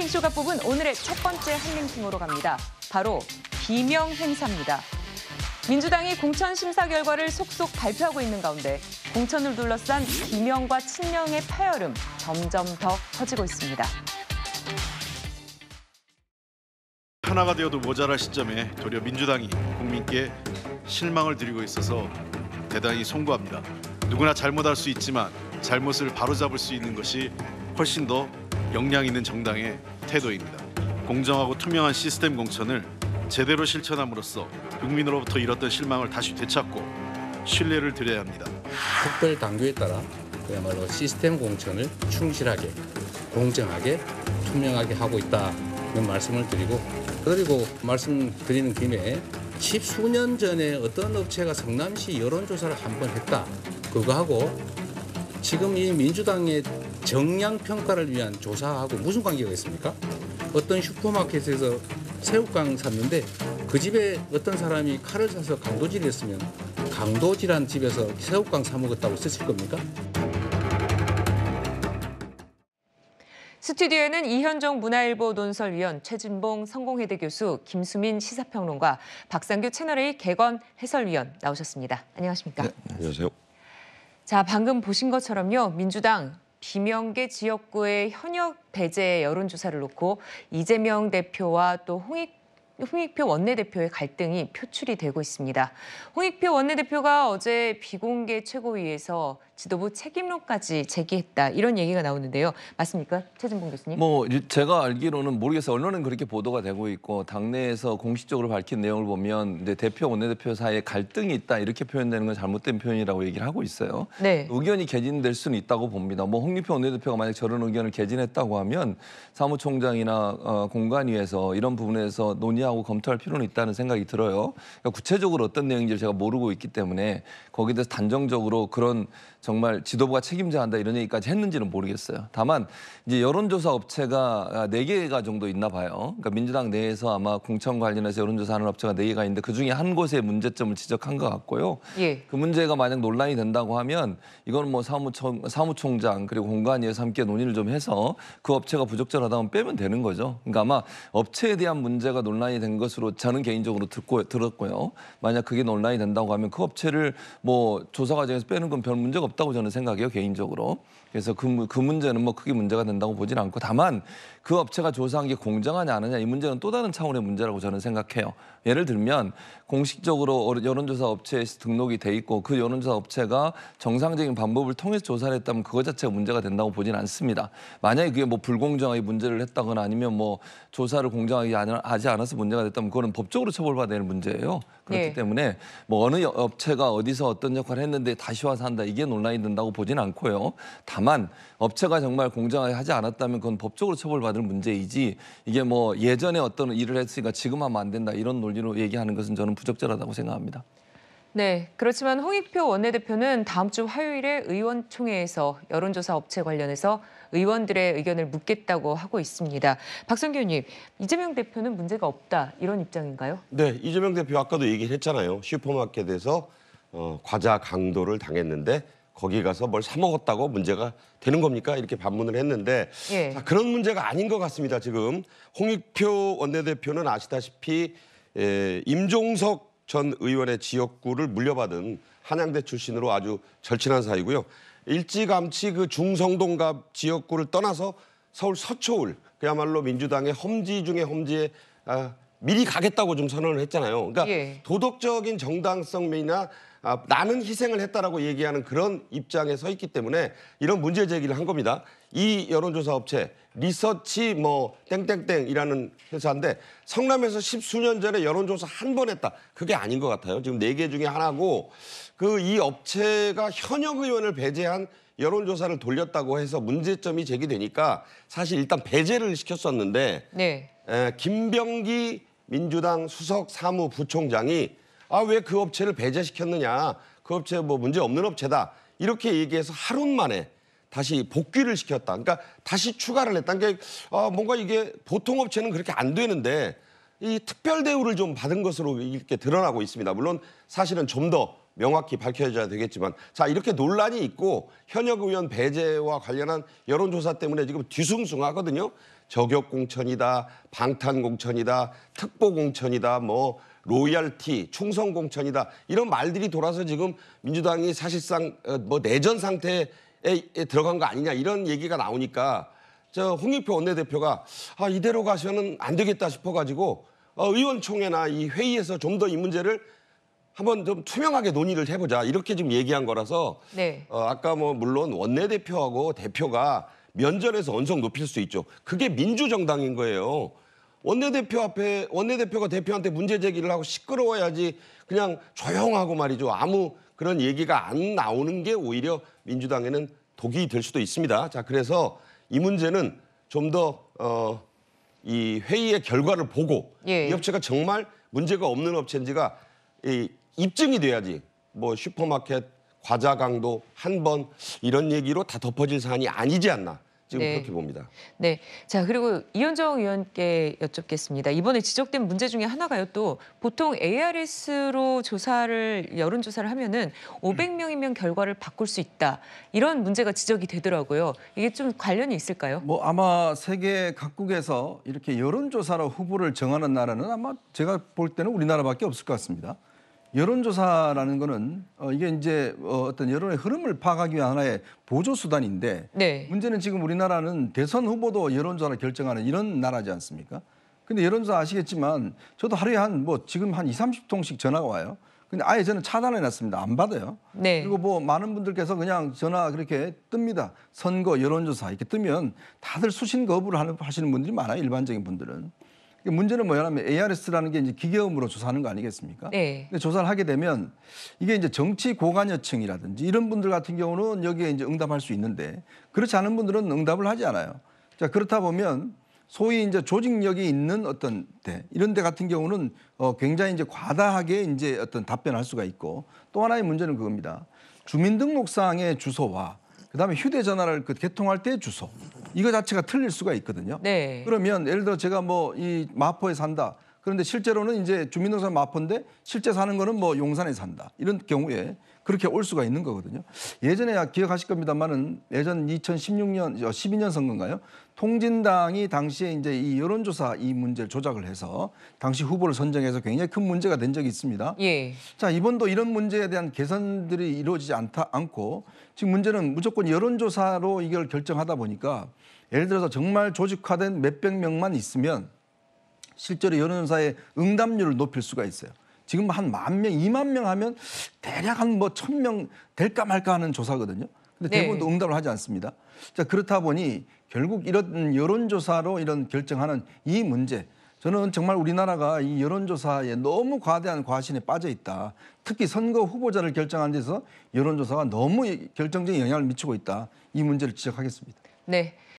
한림킹쇼가 뽑은 오늘의 첫 번째 한림킹으로 갑니다. 바로 비명 행사입니다. 민주당이 공천 심사 결과를 속속 발표하고 있는 가운데 공천을 둘러싼 비명과 친명의 파열음 점점 더 커지고 있습니다. 하나가 되어도 모자랄 시점에 도리어 민주당이 국민께 실망을 드리고 있어서 대단히 송구합니다. 누구나 잘못할 수 있지만 잘못을 바로잡을 수 있는 것이 훨씬 더 역량 있는 정당의 태도입니다. 공정하고 투명한 시스템 공천을 제대로 실천함으로써 국민으로부터 잃었던 실망을 다시 되찾고 신뢰를 드려야 합니다. 특별 당규에 따라 그야말로 시스템 공천을 충실하게 공정하게 투명하게 하고 있다는 말씀을 드리고 그리고 말씀드리는 김에 1수년 전에 어떤 업체가 성남시 여론조사를 한번 했다 그거하고 지금 이 민주당의 정량 평가를 위한 조사하고 무슨 관계가 있습니까? 어떤 슈퍼마켓에서 새우깡 샀는데 그 집에 어떤 사람이 칼을 사서 강도질했으면 강도질한 집에서 새우깡 사 먹었다고 쓰실 겁니까? 스튜디오에는 이현종 문화일보 논설위원 최진봉 성공회대 교수 김수민 시사평론가 박상규 채널A 개건 해설위원 나오셨습니다. 안녕하십니까? 네, 안녕하세요. 자, 방금 보신 것처럼요. 민주당 비명계 지역구의 현역 배제 여론조사를 놓고 이재명 대표와 또 홍익 홍익표 원내대표의 갈등이 표출이 되고 있습니다. 홍익표 원내대표가 어제 비공개 최고위에서 지도부 책임론까지 제기했다 이런 얘기가 나오는데요. 맞습니까? 최진봉 교수님. 뭐 제가 알기로는 모르겠어요. 언론은 그렇게 보도가 되고 있고 당내에서 공식적으로 밝힌 내용을 보면 이제 대표 원내대표 사이에 갈등이 있다 이렇게 표현되는 건 잘못된 표현이라고 얘기를 하고 있어요. 네. 의견이 개진될 수는 있다고 봅니다. 뭐 홍립표 원내대표가 만약 저런 의견을 개진했다고 하면 사무총장이나 어, 공관위에서 이런 부분에서 논의하고 검토할 필요는 있다는 생각이 들어요. 그러니까 구체적으로 어떤 내용인지 제가 모르고 있기 때문에 거기에 대해서 단정적으로 그런 정말 지도부가 책임져야 한다 이런 얘기까지 했는지는 모르겠어요. 다만 이제 여론조사 업체가 네개가 정도 있나 봐요. 그러니까 민주당 내에서 아마 공천 관련해서 여론조사하는 업체가 네개가 있는데 그중에 한곳에 문제점을 지적한 것 같고요. 예. 그 문제가 만약 논란이 된다고 하면 이건 뭐 사무총, 사무총장 그리고 공관위에서 함께 논의를 좀 해서 그 업체가 부적절하다면 빼면 되는 거죠. 그러니까 아마 업체에 대한 문제가 논란이 된 것으로 저는 개인적으로 듣고, 들었고요. 만약 그게 논란이 된다고 하면 그 업체를 뭐 조사 과정에서 빼는 건 별 문제가 없다. 없다고 저는 생각해요 개인적으로. 그래서 그, 그 문제는 뭐 크게 문제가 된다고 보진 않고 다만 그 업체가 조사한 게 공정하냐 안 하냐 이 문제는 또 다른 차원의 문제라고 저는 생각해요. 예를 들면 공식적으로 여론조사 업체에서 등록이 돼 있고 그 여론조사 업체가 정상적인 방법을 통해서 조사를 했다면 그거 자체가 문제가 된다고 보진 않습니다. 만약에 그게 뭐 불공정하게 문제를 했다거나 아니면 뭐 조사를 공정하게 하지 않아서 문제가 됐다면 그거는 법적으로 처벌받아야 되는 문제예요. 그렇기 예. 때문에 뭐 어느 업체가 어디서 어떤 역할을 했는데 다시 와서 한다 이게 논 논란이 된다고 보진 않고요. 다만 업체가 정말 공정하게 하지 않았다면 그건 법적으로 처벌받을 문제이지 이게 뭐 예전에 어떤 일을 했으니까 지금 하면 안 된다 이런 논리로 얘기하는 것은 저는 부적절하다고 생각합니다. 네, 그렇지만 홍익표 원내대표는 다음 주 화요일에 의원총회에서 여론조사 업체 관련해서 의원들의 의견을 묻겠다고 하고 있습니다. 박성규님, 이재명 대표는 문제가 없다 이런 입장인가요? 네, 이재명 대표 아까도 얘기를 했잖아요. 슈퍼마켓에서 어, 과자 강도를 당했는데 거기 가서 뭘 사 먹었다고 문제가 되는 겁니까? 이렇게 반문을 했는데 예. 자, 그런 문제가 아닌 것 같습니다. 지금 홍익표 원내대표는 아시다시피 에, 예, 임종석 전 의원의 지역구를 물려받은 한양대 출신으로 아주 절친한 사이고요. 일찌감치 그 중성동갑 지역구를 떠나서 서울 서초울 그야말로 민주당의 험지 중에 험지에 아, 미리 가겠다고 좀 선언을 했잖아요. 그러니까 예. 도덕적인 정당성이나 아, 나는 희생을 했다라고 얘기하는 그런 입장에 서 있기 때문에 이런 문제 제기를 한 겁니다. 이 여론조사 업체 리서치 뭐 땡땡땡이라는 회사인데 성남에서 십수년 전에 여론조사 한 번 했다. 그게 아닌 것 같아요. 지금 네 개 중에 하나고 그 이 업체가 현역 의원을 배제한 여론조사를 돌렸다고 해서 문제점이 제기되니까 사실 일단 배제를 시켰었는데 네. 에, 김병기 민주당 수석 사무부총장이 아왜그 업체를 배제시켰느냐 그 업체 뭐 문제 없는 업체다 이렇게 얘기해서 하루 만에 다시 복귀를 시켰다. 그러니까 다시 추가를 했다. 그러니까 아, 뭔가 이게 보통 업체는 그렇게 안 되는데 이 특별 대우를 좀 받은 것으로 이렇게 드러나고 있습니다. 물론 사실은 좀 더 명확히 밝혀져야 되겠지만 자 이렇게 논란이 있고 현역 의원 배제와 관련한 여론조사 때문에 지금 뒤숭숭하거든요. 저격 공천이다, 방탄 공천이다, 특보 공천이다, 뭐 로열티, 충성 공천이다 이런 말들이 돌아서 지금 민주당이 사실상 어, 뭐 내전 상태에 들어간 거 아니냐 이런 얘기가 나오니까 저 홍익표 원내대표가 아 이대로 가서는 안 되겠다 싶어가지고 어, 의원총회나 이 회의에서 좀 더 이 문제를 한번 좀 투명하게 논의를 해보자 이렇게 지금 얘기한 거라서 네. 어, 아까 뭐 물론 원내대표하고 대표가 면전에서 언성 높일 수 있죠. 그게 민주정당인 거예요. 원내대표 앞에 원내대표가 대표한테 문제 제기를 하고 시끄러워야지 그냥 조용하고 말이죠. 아무 그런 얘기가 안 나오는 게 오히려 민주당에는 독이 될 수도 있습니다. 자, 그래서 이 문제는 좀 더 어, 이 회의의 결과를 보고 예. 이 업체가 정말 문제가 없는 업체인지가 이, 입증이 돼야지 뭐 슈퍼마켓 과자 강도 한 번 이런 얘기로 다 덮어질 사안이 아니지 않나. 지금 네. 그렇게 봅니다. 네. 자, 그리고 이현정 의원께 여쭙겠습니다. 이번에 지적된 문제 중에 하나가요. 또 보통 ARS로 조사를 여론 조사를 하면은 500명이면 결과를 바꿀 수 있다. 이런 문제가 지적이 되더라고요. 이게 좀 관련이 있을까요? 뭐 아마 세계 각국에서 이렇게 여론 조사로 후보를 정하는 나라는 아마 제가 볼 때는 우리나라밖에 없을 것 같습니다. 여론조사라는 거는 어, 이게 이제 어, 어떤 여론의 흐름을 파악하기 위한 하나의 보조 수단인데 네. 문제는 지금 우리나라는 대선 후보도 여론조사를 결정하는 이런 나라지 않습니까? 근데 여론조사 아시겠지만 저도 하루에 한 뭐 지금 한 2, 30통씩 전화가 와요. 근데 아예 저는 차단해 놨습니다. 안 받아요. 네. 그리고 뭐 많은 분들께서 그냥 전화 그렇게 뜹니다. 선거 여론조사 이렇게 뜨면 다들 수신 거부를 하는, 하시는 분들이 많아요. 일반적인 분들은. 문제는 뭐냐면 ARS라는 게 이제 기계음으로 조사하는 거 아니겠습니까? 네. 근데 조사를 하게 되면 이게 이제 정치 고관여층이라든지 이런 분들 같은 경우는 여기에 이제 응답할 수 있는데 그렇지 않은 분들은 응답을 하지 않아요. 자 그렇다 보면 소위 이제 조직력이 있는 어떤 데 이런 데 같은 경우는 어 굉장히 이제 과다하게 이제 어떤 답변할 수가 있고 또 하나의 문제는 그겁니다. 주민등록상의 주소와 그다음에 휴대전화를 그 개통할 때 주소 이거 자체가 틀릴 수가 있거든요. 네. 그러면 예를 들어 제가 뭐 이 마포에 산다. 그런데 실제로는 이제 주민등록상 마포인데 실제 사는 거는 뭐 용산에 산다. 이런 경우에 그렇게 올 수가 있는 거거든요. 예전에 기억하실 겁니다만은 예전 2016년 12년 어, 선거인가요? 통진당이 당시에 이제 이 여론조사 이 문제를 조작을 해서 당시 후보를 선정해서 굉장히 큰 문제가 된 적이 있습니다. 예. 자 이번도 이런 문제에 대한 개선들이 이루어지지 않다 않고 지금 문제는 무조건 여론조사로 이걸 결정하다 보니까 예를 들어서 정말 조직화된 몇백 명만 있으면 실제로 여론조사의 응답률을 높일 수가 있어요. 지금 한 만 명, 이만명 하면 대략 한 뭐 천 명 될까 말까 하는 조사거든요. 근데 네. 대부분도 네. 응답을 하지 않습니다. 자, 그렇다 보니 결국 이런 여론조사로 이런 결정하는 이 문제 저는 정말 우리나라가 이 여론조사에 너무 과대한 과신에 빠져 있다. 특히 선거 후보자를 결정하는 데서 여론조사가 너무 결정적인 영향을 미치고 있다. 이 문제를 지적하겠습니다. 네.